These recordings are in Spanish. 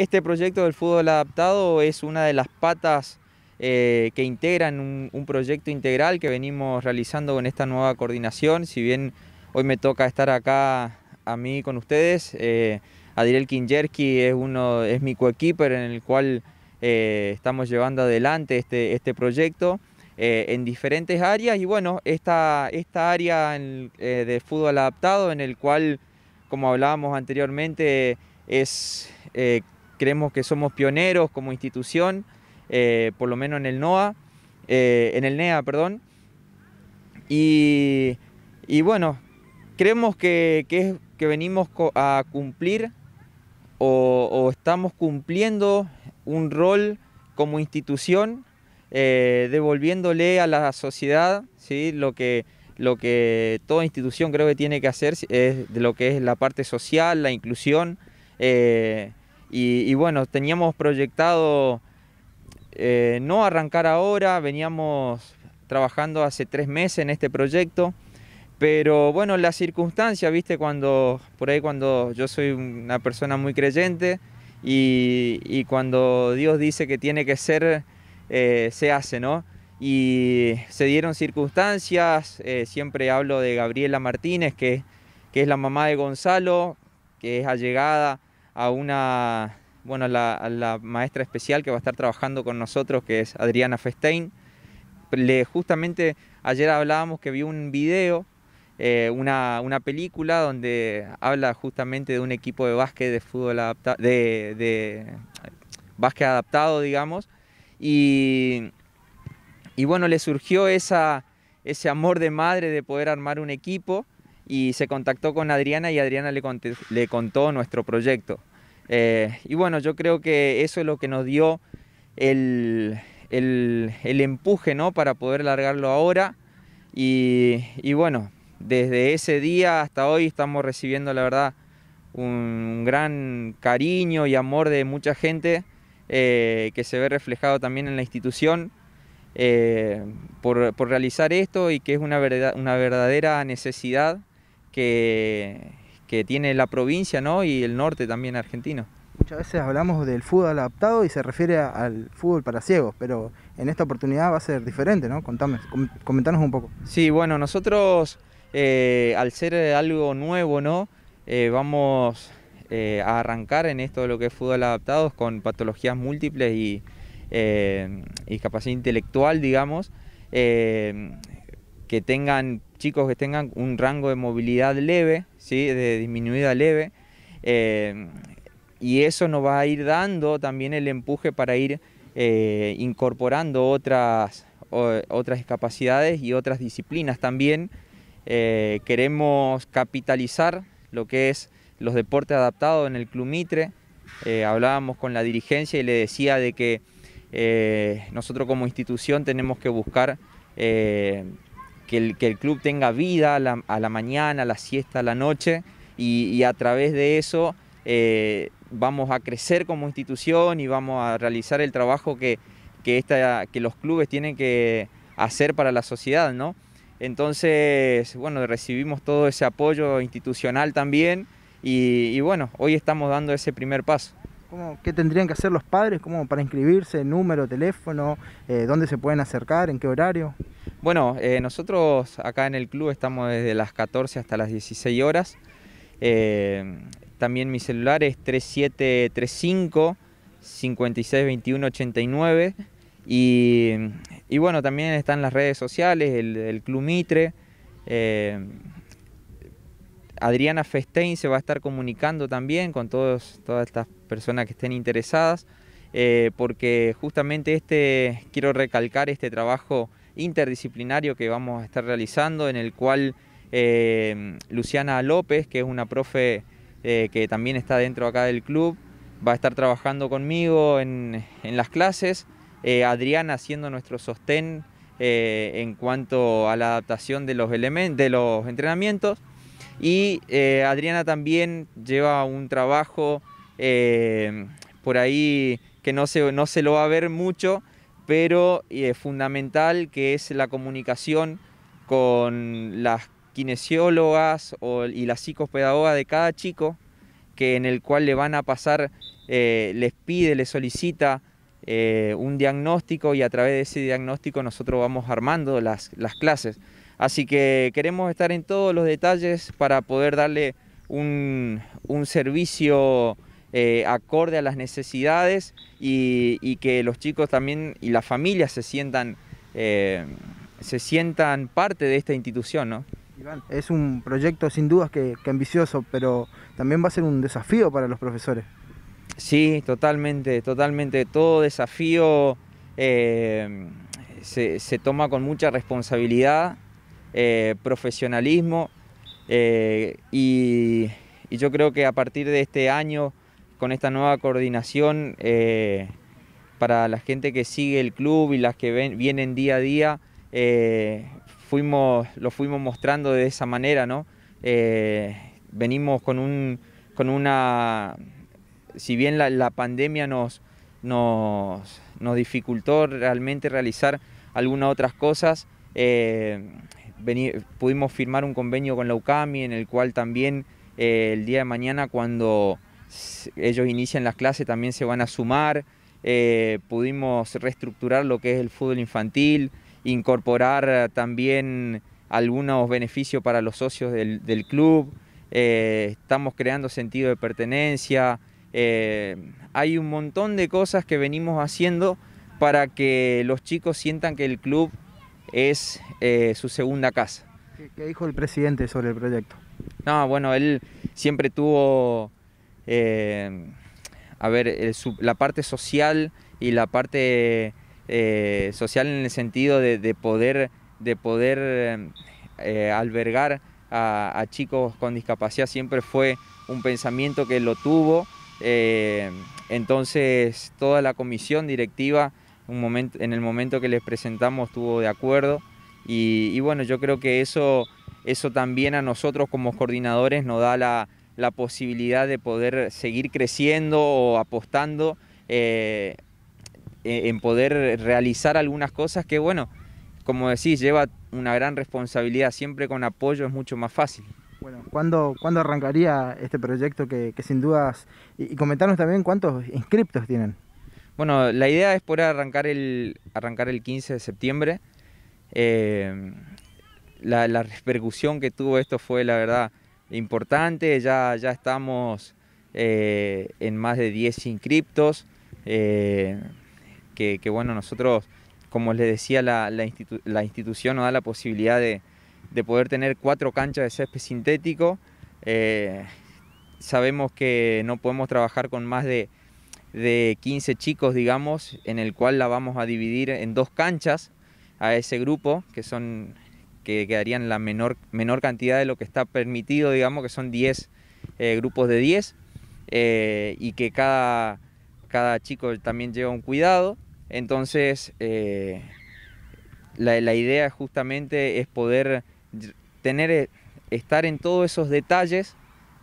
Este proyecto del fútbol adaptado es una de las patas eh, que integran un, proyecto integral que venimos realizando con esta nueva coordinación. Si bien hoy me toca estar acá a mí con ustedes, eh, Adriel Kingerky es, uno, es mi coequiper en el cual eh, estamos llevando adelante este, este proyecto en diferentes áreas y bueno, esta, esta área de fútbol adaptado en el cual, como hablábamos anteriormente, es creemos que somos pioneros como institución, eh, por lo menos en el NOA, eh, en el NEA, perdón. Y, bueno, creemos que, venimos a cumplir o, estamos cumpliendo un rol como institución, eh, devolviéndole a la sociedad ¿sí? lo, que, lo que toda institución creo que tiene que hacer, es de lo que es la parte social, la inclusión. Y, bueno, teníamos proyectado eh, no arrancar ahora, veníamos trabajando hace tres meses en este proyecto, pero bueno, las circunstancias, viste, cuando por ahí cuando yo soy una persona muy creyente y, cuando Dios dice que tiene que ser, eh, se hace, ¿no? Y se dieron circunstancias, eh, siempre hablo de Gabriela Martínez, que, que es la mamá de Gonzalo, que es allegada a una, bueno, la, la maestra especial que va a estar trabajando con nosotros, que es Adriana Festein. Le, justamente ayer hablábamos que vio un video, eh, una, película donde habla justamente de un equipo de básquet de fútbol adaptado, de, de básquet adaptado, digamos, y, y bueno, le surgió esa, ese amor de madre de poder armar un equipo y se contactó con Adriana y Adriana le, contó nuestro proyecto. Eh, y bueno, yo creo que eso es lo que nos dio el, empuje ¿no? para poder largarlo ahora. Y, bueno, desde ese día hasta hoy estamos recibiendo, la verdad, un gran cariño y amor de mucha gente eh, que se ve reflejado también en la institución. Eh, por, por, realizar esto y que es una, verdad, una verdadera necesidad que, tiene la provincia ¿no? y el norte también argentino. Muchas veces hablamos del fútbol adaptado y se refiere al fútbol para ciegos, pero en esta oportunidad va a ser diferente, ¿no? Contame, comentanos un poco. Sí, bueno, nosotros eh, al ser algo nuevo, ¿no? Eh, vamos eh, a arrancar en esto de lo que es fútbol adaptado con patologías múltiples y capacidad intelectual, digamos, que tengan chicos que tengan un rango de movilidad leve, ¿sí? de disminuida leve, eh, y eso nos va a ir dando también el empuje para ir eh, incorporando otras, otras capacidades y otras disciplinas también. Eh, queremos capitalizar lo que es los deportes adaptados en el Club Mitre. hablábamos con la dirigencia y le decía de que nosotros como institución tenemos que buscar que el, club tenga vida a la, mañana, a la siesta, a la noche, y, a través de eso eh, vamos a crecer como institución y vamos a realizar el trabajo que, que, los clubes tienen que hacer para la sociedad, Entonces, bueno, recibimos todo ese apoyo institucional también y, bueno, hoy estamos dando ese primer paso. ¿Cómo, ¿Qué tendrían que hacer los padres ¿Cómo para inscribirse? ¿Número, teléfono? Eh, ¿Dónde se pueden acercar? ¿En qué horario? Bueno, eh, nosotros acá en el club estamos desde las 14 hasta las 16 horas. Eh, también mi celular es 3735 562189 y, y bueno, también están las redes sociales, el, Club Mitre. Eh, Adriana Festein se va a estar comunicando también con todos, todas estas personas que estén interesadas, porque justamente este, quiero recalcar este trabajo interdisciplinario que vamos a estar realizando, en el cual eh, Luciana López, que es una profe eh, que también está dentro acá del club, va a estar trabajando conmigo en, las clases, eh, Adriana haciendo nuestro sostén en cuanto a la adaptación de los, de los entrenamientos y Adriana también lleva un trabajo por ahí que no se, no se lo va a ver mucho, pero es eh, fundamental que es la comunicación con las kinesiólogas y las psicopedagogas de cada chico, que en el cual le van a pasar, eh, les pide, les solicita eh, un diagnóstico y a través de ese diagnóstico nosotros vamos armando las, clases. Así que queremos estar en todos los detalles para poder darle un servicio eh, acorde a las necesidades y, que los chicos también y las familias se sientan, eh, se sientan parte de esta institución. Iván, es un proyecto sin dudas que, ambicioso, pero también va a ser un desafío para los profesores. Sí, totalmente, totalmente. Todo desafío eh, se, toma con mucha responsabilidad, profesionalismo y, yo creo que a partir de este año con esta nueva coordinación eh, para la gente que sigue el club y las que vienen día a día, eh, fuimos, lo fuimos mostrando de esa manera, ¿no? Eh, venimos con, un, con una, si bien la, pandemia nos, nos, dificultó realmente realizar algunas otras cosas, pudimos firmar un convenio con la UCAMI en el cual también el día de mañana cuando ellos inician las clases, también se van a sumar. Eh, pudimos reestructurar lo que es el fútbol infantil, incorporar eh, también algunos beneficios para los socios del, club. Eh, estamos creando sentido de pertenencia. hay un montón de cosas que venimos haciendo para que los chicos sientan que el club es su segunda casa. ¿Qué, dijo el presidente sobre el proyecto? No, bueno, él siempre tuvo eh, a ver, la parte social y la parte eh, social en el sentido de, poder, de poder eh, albergar a, chicos con discapacidad siempre fue un pensamiento que lo tuvo. entonces toda la comisión directiva un momento, en el momento que les presentamos estuvo de acuerdo y, y bueno, yo creo que eso, eso también a nosotros como coordinadores nos da la, la posibilidad de poder seguir creciendo o apostando eh, e-, en poder realizar algunas cosas que, bueno, como decís, lleva una gran responsabilidad. Siempre con apoyo es mucho más fácil. Bueno, ¿cuándo, arrancaría este proyecto que, sin dudas... Y, comentarnos también cuántos inscriptos tienen. Bueno, la idea es poder arrancar el, arrancar el 15 de septiembre. Eh, la, repercusión que tuvo esto fue, la verdad, importante, ya, ya estamos eh, en más de 10 inscriptos, eh, que, bueno, nosotros, como les decía, la, institución nos da la posibilidad de, poder tener cuatro canchas de césped sintético. Eh, sabemos que no podemos trabajar con más de, de 15 chicos, digamos, en el cual la vamos a dividir en dos canchas a ese grupo, que son que quedarían la menor, menor cantidad de lo que está permitido, digamos que son 10 eh, grupos de 10 eh, y que cada, cada chico también lleva un cuidado. Entonces, eh, la, idea justamente es poder tener, estar en todos esos detalles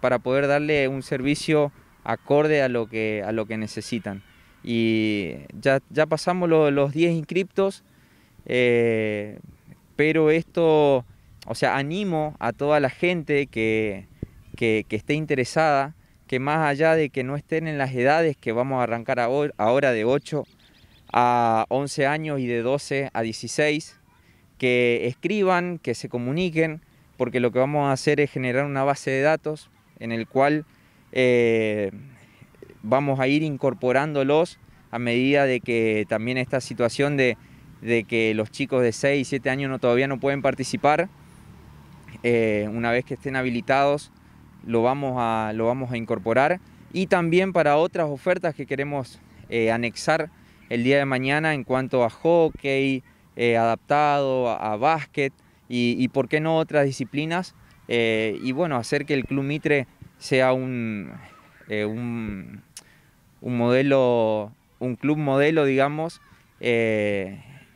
para poder darle un servicio acorde a lo que, a lo que necesitan. Y ya, pasamos los 10 inscriptos pero esto, o sea, animo a toda la gente que, que, esté interesada, que más allá de que no estén en las edades que vamos a arrancar ahora de 8 a 11 años y de 12 a 16, que escriban, que se comuniquen, porque lo que vamos a hacer es generar una base de datos en el cual eh, vamos a ir incorporándolos a medida de que también esta situación de, de que los chicos de 6 y 7 años todavía no pueden participar. Eh, una vez que estén habilitados, lo vamos, a, lo vamos a incorporar. Y también para otras ofertas que queremos eh, anexar el día de mañana en cuanto a hockey, eh, adaptado, a, básquet y, por qué no otras disciplinas. y bueno, hacer que el Club Mitre sea un, un, modelo, un club modelo, digamos,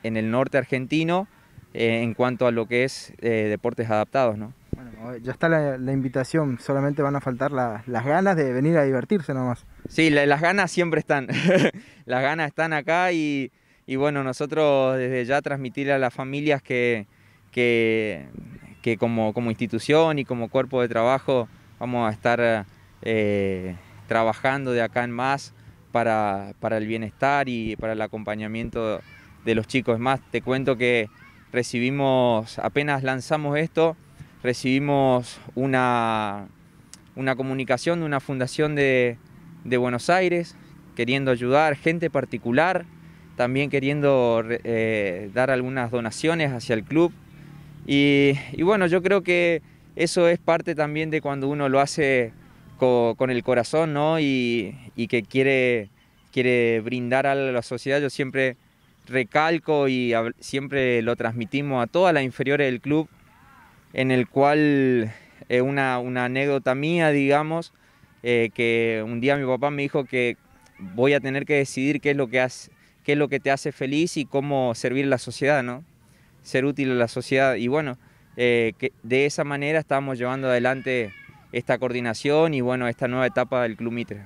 en el norte argentino eh, en cuanto a lo que es eh, deportes adaptados. ya está la, invitación, solamente van a faltar las ganas de venir a divertirse nomás. Sí, las ganas siempre están, las ganas están acá y, bueno, nosotros desde ya transmitir a las familias que, como, como, institución y como cuerpo de trabajo vamos a estar eh, trabajando de acá en más para, para el bienestar y para el acompañamiento de los chicos. más, te cuento que recibimos, apenas lanzamos esto, recibimos una, una comunicación de una fundación de, Buenos Aires queriendo ayudar gente particular, también queriendo eh, dar algunas donaciones hacia el club. Y, bueno, yo creo que eso es parte también de cuando uno lo hace con el corazón, ¿no? Y, y que quiere, quiere brindar a la sociedad. Yo siempre recalco y siempre lo transmitimos a todas las inferiores del club, en el cual es eh, una, una, anécdota mía, digamos, eh, que un día mi papá me dijo que voy a tener que decidir qué es lo que, qué es lo que te hace feliz y cómo servir a la sociedad, ¿no? Ser útil a la sociedad. Y bueno, eh, de esa manera estamos llevando adelante esta coordinación y bueno, esta nueva etapa del Club Mitre.